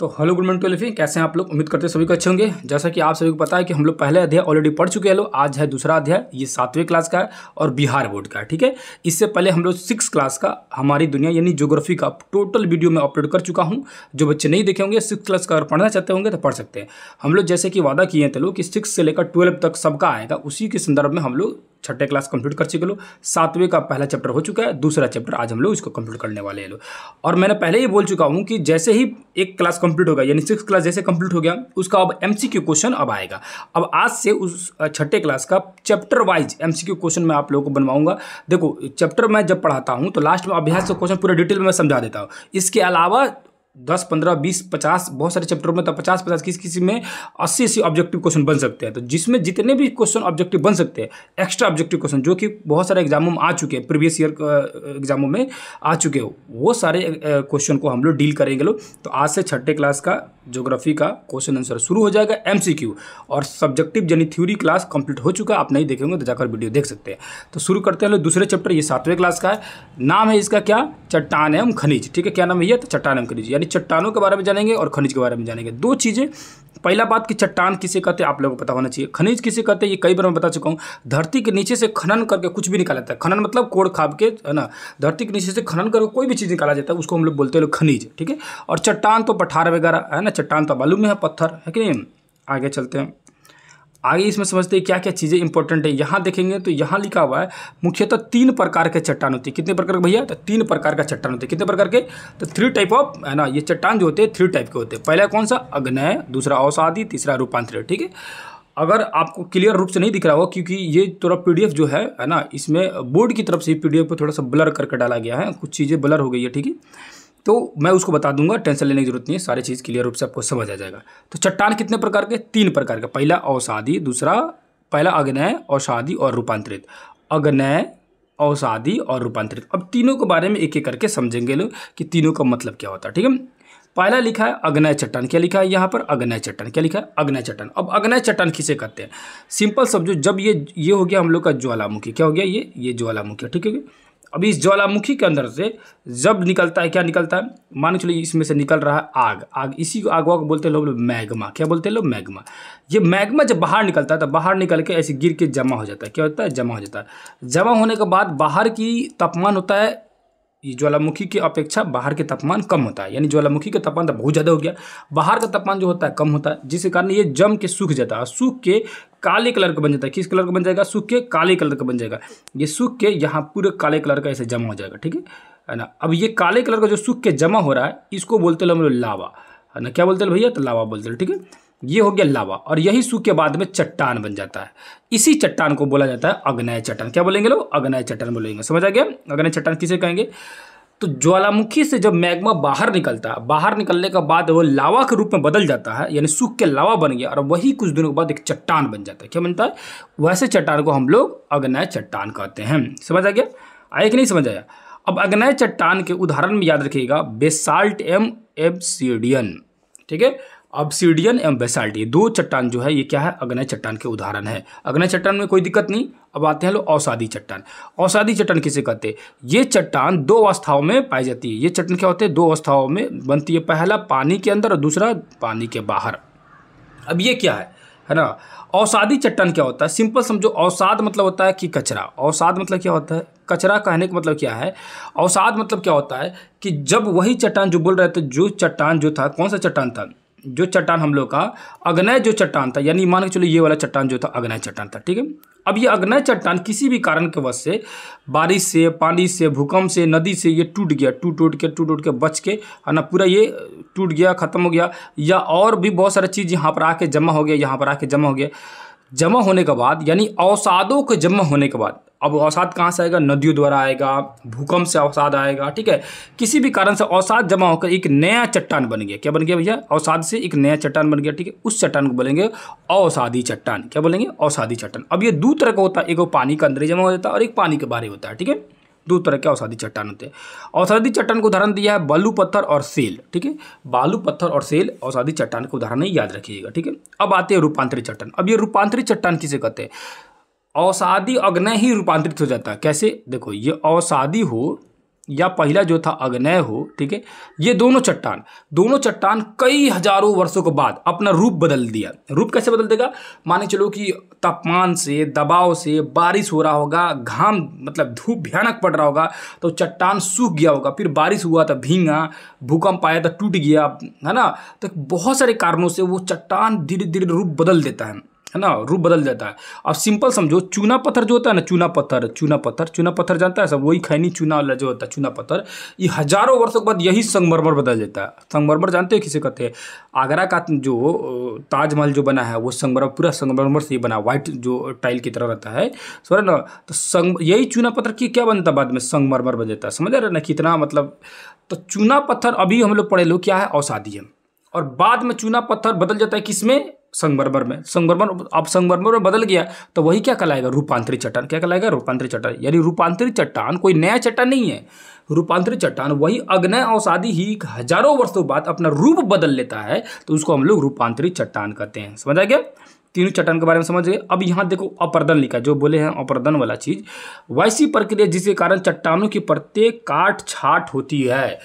तो hello good morning टोलेफी कैसे हैं आप लोग उम्मीद करते हैं सभी को अच्छे होंगे जैसा कि आप सभी को पता है कि हम लोग पहले अध्याय ऑलरेडी पढ़ चुके हैं लोग आज है दूसरा अध्याय ये सातवें क्लास का है और बिहार बोर्ड का है ठीक है इससे पहले हम लोग सिक्स क्लास का हमारी दुनिया यानी जोग्राफी का टोटल वीडियो में अपलोड कर चुका हूँ जो बच्चे नहीं देखे होंगे सिक्स क्लास का अगर पढ़ना चाहते होंगे तो पढ़ सकते हैं हम लोग जैसे कि वादा किए हैं तो लोग कि सिक्स से लेकर ट्वेल्व तक सबका आएगा उसी के संदर्भ में हम लोग छठे क्लास कंप्लीट कर चुके लो सातवें का पहला चैप्टर हो चुका है दूसरा चैप्टर आज हम लोग इसको कंप्लीट करने वाले हैं लोग और मैंने पहले ही बोल चुका हूँ कि जैसे ही एक क्लास कंप्लीट होगा यानी सिक्स क्लास जैसे कंप्लीट हो गया उसका अब एम क्वेश्चन अब आएगा अब आज से उस छठे क्लास का चैप्टर वाइज एम क्वेश्चन मैं आप लोगों को बनवाऊंगा देखो चैप्टर मैं जब पढ़ाता हूँ तो लास्ट में अभ्यास का क्वेश्चन पूरे डिटेल में समझा देता हूँ इसके अलावा दस पंद्रह बीस पचास बहुत सारे चैप्टरों में तो पचास पचास किसी किसी में अस्सी अस्सी ऑब्जेक्टिव क्वेश्चन बन सकते हैं तो जिसमें जितने भी क्वेश्चन ऑब्जेक्टिव बन सकते हैं एक्स्ट्रा ऑब्जेक्टिव क्वेश्चन जो कि बहुत सारे एग्जामों में आ चुके हैं प्रीवियस ईयर एग्जामों में आ चुके हो वो सारे क्वेश्चन को हम लोग डील करेंगे लोग तो आज से छठे क्लास का जोग्राफी का क्वेश्चन आंसर शुरू हो जाएगा एम और सब्जेक्टिव यानी थ्योरी क्लास कंप्लीट हो चुका है आप नहीं देखेंगे तो जाकर वीडियो देख सकते हैं तो शुरू करते हैं लोग दूसरे चैप्टर ये सातवें क्लास का है नाम है इसका क्या चट्टान एवं खनिज ठीक है क्या नाम है ये तो चट्टान एवं खनिज यानी चट्टानों के बारे में जानेंगे और खनिज के बारे में जानेंगे दो चीज़ें पहला बात कि चट्टान किसे कहते हैं आप लोगों को पता होना चाहिए खनिज किसे कहते हैं ये कई बार मैं बता चुका हूँ धरती के नीचे से खनन करके कुछ भी निकाला जाता है खनन मतलब कोड़ खाब के है ना धरती के नीचे से खनन करके कोई भी चीज़ निकाला जाता है उसको हम लोग बोलते हैं लोग खनिज ठीक है और चट्टान तो पठार वगैरह है ना चट्टान तो बालू में है पत्थर है कि नहीं आगे चलते हैं आगे इसमें समझते हैं क्या क्या चीज़ें इंपॉर्टेंट है यहाँ देखेंगे तो यहाँ लिखा हुआ है मुख्यतः तीन प्रकार के चट्टान होती है कितने प्रकार के भैया तो तीन प्रकार का चट्टान होते हैं कितने प्रकार के तो थ्री टाइप ऑफ है ना ये चट्टान जो होते हैं थ्री टाइप के होते हैं पहला कौन सा अग्नय दूसरा औसादी तीसरा रूपांतरण ठीक है अगर आपको क्लियर रूप से नहीं दिख रहा हो क्योंकि ये थोड़ा पी जो है है ना इसमें बोर्ड की तरफ से पी को थोड़ा सा ब्लर करके डाला गया है कुछ चीज़ें ब्लर हो गई है ठीक है तो मैं उसको बता दूंगा टेंशन लेने की जरूरत नहीं है सारी चीज़ क्लियर रूप से आपको समझ आ जाएगा तो चट्टान कितने प्रकार के तीन प्रकार के पहला औसादी दूसरा पहला अग्नय औषादी और रूपांतरित अग्नय औषादी और रूपांतरित अब तीनों के बारे में एक एक करके समझेंगे लोग कि तीनों का मतलब क्या होता है ठीक है पहला लिखा है अग्नय चट्टान क्या लिखा है यहाँ पर अग्नय चट्टान क्या लिखा है अग्नय चट्टान अब अग्नय चट्टान किसे कहते हैं सिंपल समझो जब ये ये हो गया हम लोग का ज्वालामुखी क्या हो गया ये ये ज्वालामुखी ठीक है अभी इस ज्वालामुखी के अंदर से जब निकलता है क्या निकलता है मान चलो चलिए इसमें से निकल रहा है आग आग इसी को आगवा को बोलते हैं लोग मैग्मा क्या बोलते हैं लोग मैग्मा ये मैग्मा जब बाहर निकलता है तो बाहर निकल के ऐसे गिर के जमा हो जाता है क्या होता है जमा हो जाता है जमा होने के बाद बाहर की तापमान होता है ये ज्वालामुखी की अपेक्षा बाहर के तापमान कम होता है यानी ज्वालामुखी का तापमान तो बहुत ज़्यादा हो गया बाहर का तापमान जो होता है कम होता है जिसके कारण ये जम के सूख जाता है सूख के काले कलर का बन जाता है किस कलर का बन जाएगा सूख के काले कलर का बन जाएगा ये सूख के यहाँ पूरे काले कलर का ऐसे जमा हो जाएगा ठीक है ना अब ये काले कलर का जो सूख के जमा हो रहा है इसको बोलते हैं हम लोग लावा है ना क्या बोलते हैं भैया तो लावा बोलते हैं ठीक है ये हो गया लावा और यही सूख के बाद में चट्टान बन जाता है इसी चट्टान को बोला जाता है अग्नय चट्टान क्या बोलेंगे लोग अग्नय चट्टान बोलेंगे समझ आ गया अग्नय चट्टान किसे कहेंगे तो ज्वालामुखी से जब मैग्मा बाहर निकलता है बाहर निकलने के बाद वो लावा के रूप में बदल जाता है यानी सूख के लावा बन गया और वही कुछ दिनों के बाद एक चट्टान बन जाता है क्या बनता है वैसे चट्टान को हम लोग अग्नय चट्टान कहते हैं समझ आ गया आए कि नहीं समझ आया अब अग्नय चट्टान के उदाहरण में याद रखिएगा बेसाल्ट एम एब्सिडियन ठीक है ऑब्सीडियन एवं बेसाल्ट ये दो चट्टान जो है ये क्या है अग्नय चट्टान के उदाहरण है अग्नय चट्टान में कोई दिक्कत नहीं अब आते हैं लोग औसादी चट्टान औसादी चट्टान किसे कहते हैं ये चट्टान दो अवस्थाओं में पाई जाती है ये चट्टान क्या होते हैं दो अवस्थाओं में बनती है पहला पानी के अंदर और दूसरा पानी के बाहर अब ये क्या है है ना औसादी चट्टान क्या होता है सिंपल समझो औसाद मतलब होता है कि कचरा औसाद मतलब क्या होता है कचरा कहने का मतलब क्या है औसाद मतलब क्या होता है कि जब वही चट्टान जो बोल रहे थे जो चट्टान जो था कौन सा चट्टान था जो चट्टान हम लोग का अग्नय जो चट्टान था यानी मान के चलो ये वाला चट्टान जो था अग्नय चट्टान था ठीक है अब ये अग्नय चट्टान किसी भी कारण के वजह से बारिश से पानी से भूकंप से नदी से ये टूट गया टूट टूट के टूट टूट के बच के है ना पूरा ये टूट गया ख़त्म हो गया या और भी बहुत सारा चीज़ यहाँ पर आके जमा हो गया यहाँ पर आके जमा हो गया जमा होने के बाद यानी अवसादों के जमा होने के बाद अब अवसाद कहाँ से आएगा नदियों द्वारा आएगा भूकंप से अवसाद आएगा ठीक है किसी भी कारण से अवसाद जमा होकर एक नया चट्टान बन गया क्या बन गया भैया अवसाद से एक नया चट्टान बन गया ठीक है उस चट्टान को बोलेंगे अवसादी चट्टान क्या बोलेंगे अवसादी चट्टान अब ये दो तरह का होता है एक वो पानी का अंदर जमा हो जाता है और एक पानी के बाहर होता है ठीक है दो तरह के औषधि चट्टान होते हैं औषधि चट्टान को उदाहरण दिया है बालू पत्थर और सेल ठीक है बालू पत्थर और सेल औषधि चट्टान का उदाहरण याद रखिएगा ठीक है अब आते हैं रूपांतरित चट्टान अब ये रूपांतरित चट्टान किसे कहते हैं औसादी अग्नय ही रूपांतरित हो जाता है कैसे देखो ये औसादी हो या पहला जो था अग्नय हो ठीक है ये दोनों चट्टान दोनों चट्टान कई हजारों वर्षों के बाद अपना रूप बदल दिया रूप कैसे बदल देगा माने चलो कि तापमान से दबाव से बारिश हो रहा होगा घाम मतलब धूप भयानक पड़ रहा होगा तो चट्टान सूख गया होगा फिर बारिश हुआ तो भींगा भूकंप आया तो टूट गया है ना तो बहुत सारे कारणों से वो चट्टान धीरे धीरे रूप बदल देता है है ना रूप बदल जाता है अब सिंपल समझो चूना पत्थर जो होता है ना चूना पत्थर चूना पत्थर चूना पत्थर जानता है सब वही खैनी चूना वाला जो होता है चूना पत्थर ये हजारों वर्षों के बाद यही संगमरमर बदल जाता है संगमरमर जानते हो किसे कहते हैं आगरा का जो ताजमहल जो बना है वो संगमरमर पूरा संगमरमर से ही बना व्हाइट जो टाइल की तरह रहता है समझ ना तो संग यही चूना पत्थर की क्या बनता है बाद में संगमरमर बन जाता है समझ रहे ना कितना मतलब तो चूना पत्थर अभी हम लोग पढ़े लो क्या है अवसादी और बाद में चूना पत्थर बदल जाता है किसमें संगमरमर में संगमरमर अब संगमरमर में बदल गया तो वही क्या कहलाएगा रूपांतरित चट्टान क्या कहलाएगा रूपांतरित चट्टान यानी रूपांतरित चट्टान कोई नया चट्टान नहीं है रूपांतरित चट्टान वही अग्नय औषादी ही हजारों वर्षों बाद अपना रूप बदल लेता है तो उसको हम लोग रूपांतरित चट्टान कहते हैं समझ आ गया तीनों चट्टान के बारे में समझ गए अब यहाँ देखो अपर्दन लिखा जो बोले हैं अपर्दन वाला चीज वैसी प्रक्रिया जिसके कारण चट्टानों की प्रत्येक काट छाट होती है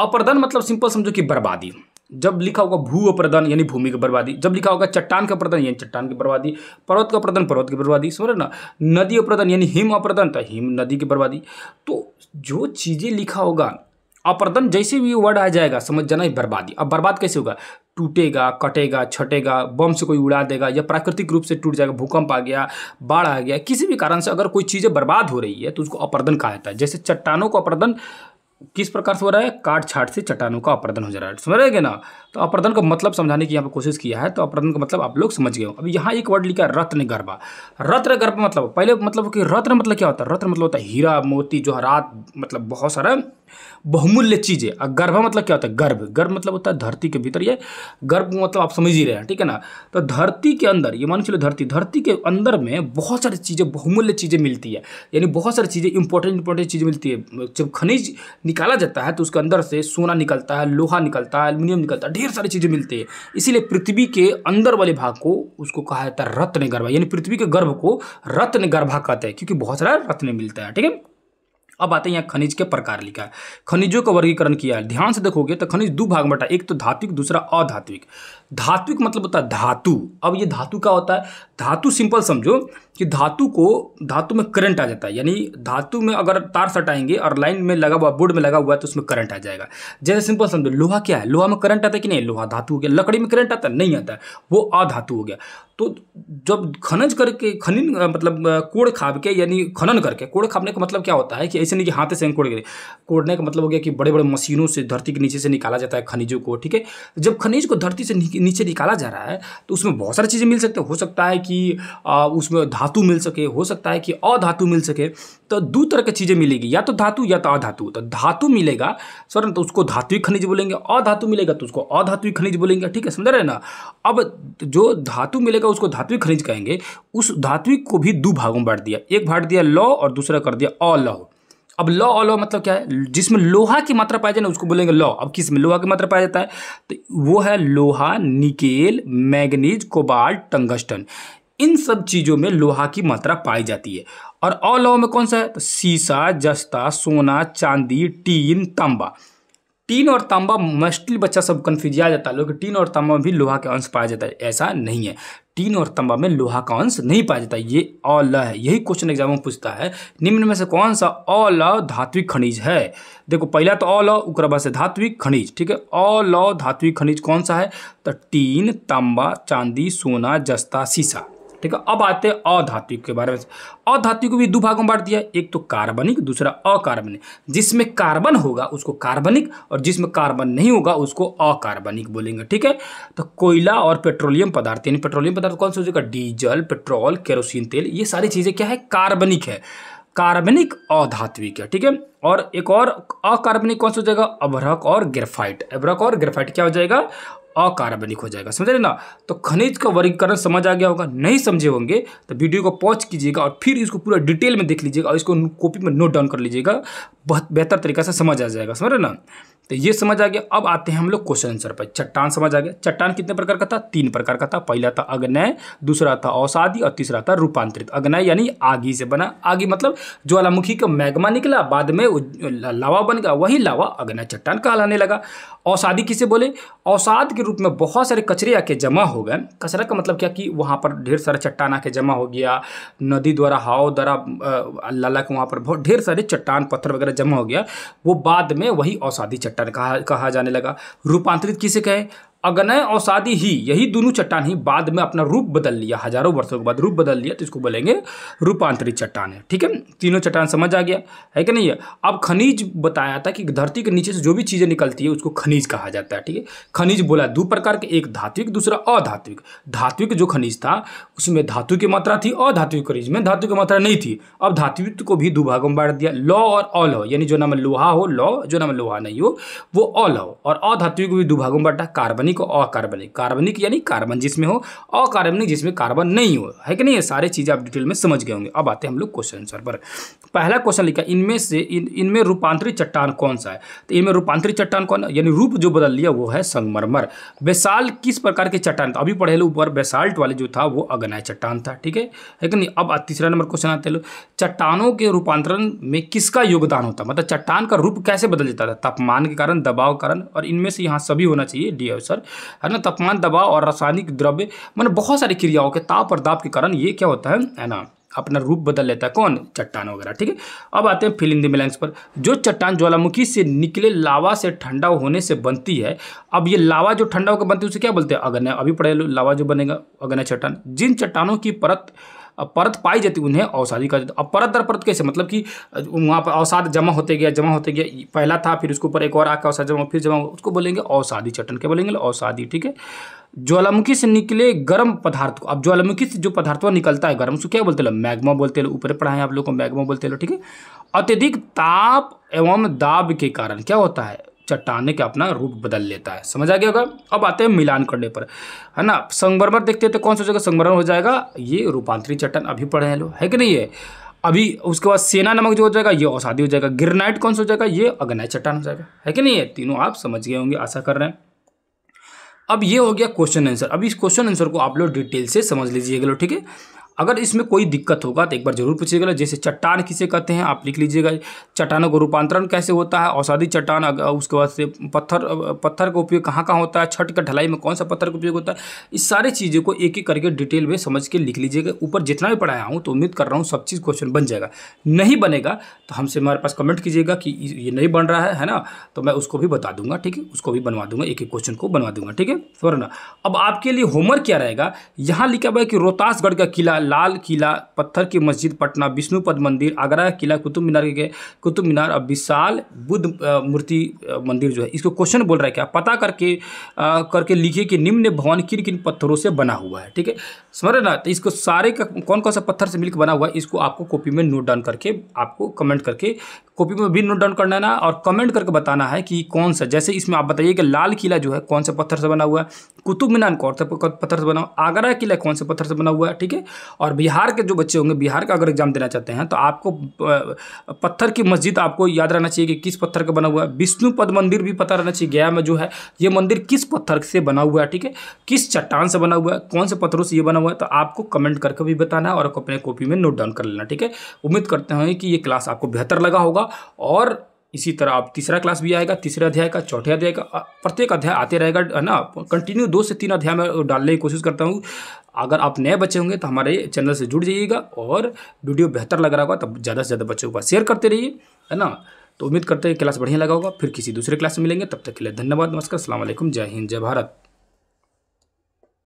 अपर्दन मतलब सिंपल समझो कि बर्बादी जब लिखा होगा भू अप्रदन यानी भूमि की बर्बादी जब लिखा होगा चट्टान का प्रदन यानी चट्टान की बर्बादी पर्वत का प्रदन पर्वत की बर्बादी समझ ना नदी अपरदन यानी हिम अप्रदन तो हिम नदी की बर्बादी तो जो चीज़ें लिखा होगा अपर्दन जैसे भी वर्ड आ जाएगा समझ जाना ही बर्बादी अब बर्बाद कैसे होगा टूटेगा कटेगा छटेगा बम से कोई उड़ा देगा या प्राकृतिक रूप से टूट जाएगा भूकंप आ गया बाढ़ आ गया किसी भी कारण से अगर कोई चीज़ें बर्बाद हो रही है तो उसको अपर्दन कहा जाता है जैसे चट्टानों को अपर्दन किस प्रकार से हो रहा है काट छाट से चट्टानों का अपरदन हो जा रहा है समझ रहे ना तो अपरदन का मतलब समझाने की यहाँ पर कोशिश किया है तो अपरदन का मतलब आप लोग समझ गए हो अब यहाँ एक वर्ड लिखा है रत्न गर्भा रत्न गर्भ मतलब पहले मतलब कि रत्न मतलब क्या होता है रत्न मतलब होता है हीरा मोती जवाहरात मतलब बहुत सारा बहुमूल्य चीज़ें और गर्भा मतलब क्या होता है गर्भ गर्भ मतलब होता है धरती के भीतर ये गर्भ मतलब आप समझ ही रहे हैं ठीक है ना तो धरती के अंदर ये मान चलो धरती धरती के अंदर में बहुत सारी चीज़ें बहुमूल्य चीज़ें मिलती है यानी बहुत सारी चीज़ें इंपॉर्टेंट इंपॉर्टेंट चीज़ें मिलती है जब खनिज निकाला जाता है तो उसके अंदर से सोना निकलता है लोहा निकलता है एल्यूमिनियम निकलता है ढेर सारी चीज़ें मिलती है इसीलिए पृथ्वी के अंदर वाले भाग को उसको कहा जाता है रत्न गर्भा यानी पृथ्वी के गर्भ को रत्न गर्भा कहते हैं क्योंकि बहुत सारा रत्न मिलता है ठीक है अब आते हैं यहाँ खनिज के प्रकार लिखा है खनिजों का वर्गीकरण किया है ध्यान से देखोगे तो खनिज दो भाग बटा एक तो धात्विक दूसरा अधात्विक धात्विक मतलब होता है धातु अब ये धातु क्या होता है धातु सिंपल समझो कि धातु को धातु में करंट आ जाता है यानी धातु में अगर तार सटाएंगे और लाइन में लगा हुआ बोर्ड में लगा हुआ है तो उसमें करंट आ जाएगा जैसे सिंपल समझो लोहा क्या है लोहा में करंट आता है कि नहीं लोहा धातु हो गया लकड़ी में करंट आता है नहीं आता है वो अधातु हो गया तो जब खनज करके खनिन मतलब कोड़ खाब के यानी खनन करके कोड़ खाबने का मतलब क्या होता है कि ऐसे नहीं कि हाथ से कोड़ गए कोड़ने का मतलब हो गया कि बड़े बड़े मशीनों से धरती के नीचे से निकाला जाता है खनिजों को ठीक है जब खनिज को धरती से नीचे निकाला जा रहा है तो उसमें बहुत सारी चीज़ें मिल सकती हो सकता है कि उसमें धातु मिल सके हो सकता है कि अधातु मिल सके तो दो तरह की चीज़ें मिलेगी या तो धातु या तो अधातु तो धातु मिलेगा सर तो उसको धात्विक खनिज बोलेंगे अधातु मिलेगा तो उसको अधात्विक खनिज बोलेंगे ठीक है समझ रहे ना अब जो धातु मिलेगा उसको धात्विक खनिज कहेंगे उस धात्विक को भी दो भागों में बांट दिया एक बांट दिया लौ और दूसरा कर दिया अलह अब लॉ अलो मतलब क्या है जिसमें लोहा की मात्रा पाई जाए ना उसको बोलेंगे लॉ अब किस में लोहा की मात्रा पाया जाता है तो वो है लोहा निकेल मैग्नीज कोबाल्ट टंगस्टन इन सब चीज़ों में लोहा की मात्रा पाई जाती है और अलोह में कौन सा है तो सीसा जस्ता सोना चांदी टीन तांबा टीन और तांबा मोस्टली बच्चा सब कन्फ्यूज आ जाता है लोग टीन और तांबा में भी लोहा का अंश पाया जाता है ऐसा नहीं है टीन और तांबा में लोहा का अंश नहीं पाया जाता ये अल है यही क्वेश्चन एग्जाम में पूछता है निम्न में से कौन सा अल धात्विक खनिज है देखो पहला तो अल उक्रबा से धात्विक खनिज ठीक है अल धात्विक खनिज कौन सा है तो टीन तांबा चांदी सोना जस्ता सीसा ठीक है अब आते हैं अधातु के बारे में अधातु को भी दो भागों में बांट दिया एक तो कार्बनिक दूसरा अकार्बनिक जिसमें कार्बन होगा उसको कार्बनिक और जिसमें कार्बन नहीं होगा उसको अकार्बनिक बोलेंगे ठीक है तो कोयला और पेट्रोलियम पदार्थ यानी पेट्रोलियम पदार्थ कौन सा हो जाएगा डीजल पेट्रोल केरोसिन तेल ये सारी चीज़ें क्या है कार्बनिक है कार्बनिक अधात्विक है ठीक है और एक और अकार्बनिक कौन सा हो जाएगा अभरक और ग्रेफाइट अभरक और ग्रेफाइट क्या हो जाएगा अकार्बनिक हो जाएगा समझ रहे ना तो खनिज का वर्गीकरण समझ आ गया होगा नहीं समझे होंगे तो वीडियो को पॉज कीजिएगा और फिर इसको पूरा डिटेल में देख लीजिएगा और इसको कॉपी में नोट डाउन कर लीजिएगा बहुत बेहतर तरीका से समझ आ जाएगा समझ रहे ना तो ये समझ आ गया अब आते हैं हम लोग क्वेश्चन आंसर पर चट्टान समझ आ गया चट्टान कितने प्रकार का था तीन प्रकार का था पहला था अग्नय दूसरा था औसादी और तीसरा था रूपांतरित अग्नय यानी आगी से बना आगे मतलब ज्वालामुखी का मैग्मा निकला बाद में लावा बन गया वही लावा अग्नय चट्टान कहलाने लगा औसादी किसे बोले औसाद के रूप में बहुत सारे कचरे आके जमा हो गए कचरा का मतलब क्या कि वहाँ पर ढेर सारा चट्टान आके जमा हो गया नदी द्वारा हाव द्वारा लाला के वहाँ पर बहुत ढेर सारे चट्टान पत्थर वगैरह जमा हो गया वो बाद में वही औसादी चट्टान कहा कहा जाने लगा रूपांतरित किसे कहे अगनय और शादी ही यही दोनों चट्टान ही बाद में अपना रूप बदल लिया हजारों वर्षों के बाद रूप बदल लिया तो इसको बोलेंगे रूपांतरित चट्टान है ठीक है तीनों चट्टान समझ आ गया है कि नहीं अब खनिज बताया था कि धरती के नीचे से जो भी चीज़ें निकलती है उसको खनिज कहा जाता है ठीक है खनिज बोला दो प्रकार के एक धात्विक दूसरा अधात्विक धात्विक जो खनिज था उसमें धातु की मात्रा थी अधात्विक खनिज में धातु की मात्रा नहीं थी अब धात्विक को भी दो भागों में बांट दिया लौ और अलौ यानी जो नाम लोहा हो लौ जो नाम लोहा नहीं हो वो अलौ और अधात्विक को भी दो भागों में बांटा कार्बनिक कार्बनिक और अकार्बनिक कार्बनिक यानी कार्बन जिसमें हो अकार्बनिक जिसमें कार्बन नहीं हो है कि नहीं ये सारे चीज़ें आप डिटेल में समझ गए होंगे अब आते हैं हम लोग क्वेश्चन आंसर पर पहला क्वेश्चन लिखा इनमें से इन इनमें रूपांतरित चट्टान कौन सा है तो इनमें रूपांतरित चट्टान कौन यानी रूप जो बदल लिया वो है संगमरमर बेसाल किस प्रकार के चट्टान अभी पढ़े लो ऊपर बेसाल्ट वाले जो था वो अग्नय चट्टान था ठीक है है कि नहीं अब तीसरा नंबर क्वेश्चन आते लो चट्टानों के रूपांतरण में किसका योगदान होता मतलब चट्टान का रूप कैसे बदल जाता था तापमान के कारण दबाव के कारण और इनमें से यहाँ सभी होना चाहिए डी आंसर है ना तापमान दबाव और रासायनिक द्रव्य मैंने बहुत सारी क्रियाओं के ताप और दाप के कारण ये क्या होता है है ना अपना रूप बदल लेता है कौन चट्टान वगैरह ठीक है अब आते हैं फिल इन द पर जो चट्टान ज्वालामुखी से निकले लावा से ठंडा होने से बनती है अब ये लावा जो ठंडा होकर बनती है उसे क्या बोलते हैं अगना अभी पड़े लावा जो बनेगा अगना चट्टान जिन चट्टानों की परत परत पाई जाती उन्हें अवसादी कहा जाता तो अब परत दर परत कैसे मतलब कि वहाँ पर अवसाद जमा होते गया जमा होते गया पहला था फिर उसके ऊपर एक और आकर अवसाद जमा फिर जमा उसको बोलेंगे अवसादी चटन क्या बोलेंगे अवसादी ठीक है ज्वालामुखी से निकले गर्म पदार्थ को अब ज्वालामुखी से जो पदार्थ निकलता है गर्म उसको क्या बोलते हैं मैग्मा बोलते हैं ऊपर पढ़ाए आप लोग को मैग्मा बोलते लो ठीक है अत्यधिक ताप एवं दाब के कारण क्या होता है चट्टाने का अपना रूप बदल लेता है समझ आ गया होगा अब आते हैं मिलान करने पर है ना संगमरमर देखते हैं तो कौन सा जगह संगमरमर हो जाएगा ये रूपांतरी चट्टान अभी पढ़े हैं लोग है कि नहीं है अभी उसके बाद सेना नमक जो हो जाएगा ये औसादी हो जाएगा गिरनाइट कौन सा हो जाएगा ये अग्नय चट्टान हो जाएगा है कि नहीं है तीनों आप समझ गए होंगे आशा कर रहे हैं अब ये हो गया क्वेश्चन आंसर अब इस क्वेश्चन आंसर को आप लोग डिटेल से समझ लीजिएगा ठीक है अगर इसमें कोई दिक्कत होगा तो एक बार जरूर पूछिएगा जैसे चट्टान किसे कहते हैं आप लिख लीजिएगा चट्टानों का रूपांतरण कैसे होता है औषधि चट्टान उसके बाद से पत्थर पत्थर का उपयोग कहाँ कहाँ होता है छठ का ढलाई में कौन सा पत्थर का उपयोग होता है इस सारी चीज़ों को एक एक करके डिटेल में समझ के लिख लीजिएगा ऊपर जितना भी पढ़ाया हूँ तो उम्मीद कर रहा हूँ सब चीज़ क्वेश्चन बन जाएगा नहीं बनेगा तो हमसे हमारे पास कमेंट कीजिएगा कि ये नहीं बन रहा है है ना तो मैं उसको भी बता दूंगा ठीक है उसको भी बनवा दूंगा एक एक क्वेश्चन को बनवा दूंगा ठीक है वरना अब आपके लिए होमवर्क क्या रहेगा यहाँ लिखा हुआ है कि रोहतासगढ़ का किला लाल किला पत्थर की मस्जिद पटना विष्णुपद मंदिर आगरा किला कुतुब मीनार के कुतुब मीनार और विशाल बुद्ध मूर्ति मंदिर जो है इसको क्वेश्चन बोल रहा है क्या पता करके आ, करके लिखिए कि निम्न भवन किन किन पत्थरों से बना हुआ है ठीक है समझ रहे ना तो इसको सारे का कौन कौन सा पत्थर से मिलकर बना हुआ है इसको आपको कॉपी में नोट डाउन करके आपको कमेंट करके कॉपी में भी नोट डाउन करना है ना और कमेंट करके बताना है कि कौन सा जैसे इसमें आप बताइए कि लाल किला जो है कौन से पत्थर से बना हुआ है कुतुब मीनार कौन सा पत्थर से बना हुआ आगरा किला कौन से पत्थर से बना हुआ है ठीक है और बिहार के जो बच्चे होंगे बिहार का अगर एग्ज़ाम देना चाहते हैं तो आपको पत्थर की मस्जिद आपको याद रहना चाहिए कि किस पत्थर का बना हुआ है विष्णु पद मंदिर भी पता रहना चाहिए गया में जो है ये मंदिर किस पत्थर से बना हुआ है ठीक है किस चट्टान से बना हुआ है कौन से पत्थरों से ये बना हुआ है तो आपको कमेंट करके भी बताना है और अपने कॉपी में नोट डाउन कर लेना ठीक है उम्मीद करते हैं कि ये क्लास आपको बेहतर लगा होगा और इसी तरह आप तीसरा क्लास भी आएगा तीसरे अध्याय का चौथे अध्याय का प्रत्येक अध्याय आते रहेगा है ना कंटिन्यू दो से तीन अध्याय में डालने की कोशिश करता हूँ अगर आप नए बच्चे होंगे तो हमारे चैनल से जुड़ जाइएगा और वीडियो बेहतर लग रहा होगा तब तो ज़्यादा से ज़्यादा बच्चों के पास शेयर करते रहिए है ना तो उम्मीद करते हैं क्लास बढ़िया लगा होगा फिर किसी दूसरे क्लास में मिलेंगे तब तक के लिए धन्यवाद नमस्कार अल्लाम जय हिंद जय भारत